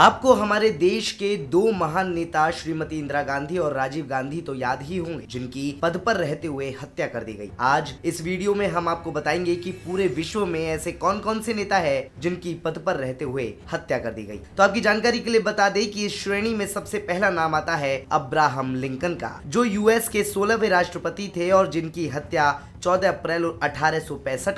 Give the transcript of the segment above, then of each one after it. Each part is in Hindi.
आपको हमारे देश के दो महान नेता श्रीमती इंदिरा गांधी और राजीव गांधी तो याद ही होंगे जिनकी पद पर रहते हुए हत्या कर दी गई आज इस वीडियो में हम आपको बताएंगे कि पूरे विश्व में ऐसे कौन कौन से नेता है जिनकी पद पर रहते हुए हत्या कर दी गई तो आपकी जानकारी के लिए बता दें कि इस श्रेणी में सबसे पहला नाम आता है अब्राहम लिंकन का जो यूएस के सोलहवे राष्ट्रपति थे और जिनकी हत्या 14 अप्रैल अठारह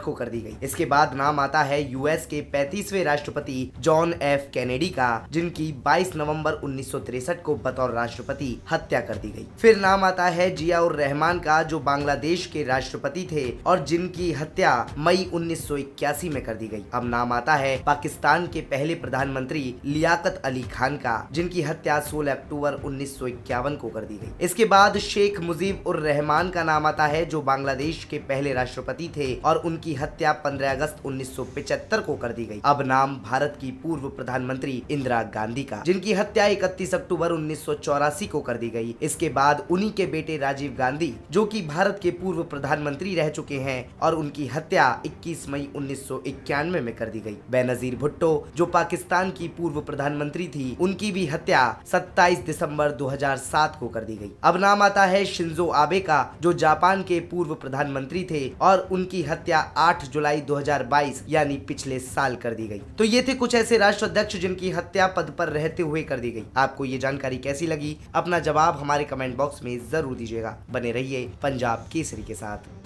को कर दी गई इसके बाद नाम आता है यूएस के 35वें राष्ट्रपति जॉन एफ कैनेडी का जिनकी 22 नवंबर उन्नीस को बतौर राष्ट्रपति हत्या कर दी गई फिर नाम आता है जिया रहमान का जो बांग्लादेश के राष्ट्रपति थे और जिनकी हत्या मई 1981 में कर दी गई अब नाम आता है पाकिस्तान के पहले प्रधानमंत्री लियाकत अली खान का जिनकी हत्या 16 अक्टूबर 1951 को कर दी गई इसके बाद शेख मुजीब उर रहमान का नाम आता है जो बांग्लादेश के पहले राष्ट्रपति थे और उनकी हत्या 15 अगस्त 1975 को कर दी गई अब नाम भारत की पूर्व प्रधानमंत्री इंदिरा गांधी का जिनकी हत्या इकतीस अक्टूबर उन्नीस को कर दी गई इसके बाद उन्हीं के बेटे राजीव गांधी जो की भारत के पूर्व प्रधानमंत्री रह चुके हैं और उनकी हत्या इक्कीस मई उन्नीस में कर दी गयी बेनजीर भुट्टो जो पाकिस्तान की पूर्व प्रधानमंत्री थी उनकी भी हत्या 27 दिसंबर 2007 को कर दी गई अब नाम आता है शिंजो आबे का जो जापान के पूर्व प्रधानमंत्री मंत्री थे और उनकी हत्या 8 जुलाई 2022 यानी पिछले साल कर दी गई तो ये थे कुछ ऐसे राष्ट्र अध्यक्ष जिनकी हत्या पद पर रहते हुए कर दी गई आपको ये जानकारी कैसी लगी अपना जवाब हमारे कमेंट बॉक्स में जरूर दीजिएगा बने रहिए पंजाब केसरी के साथ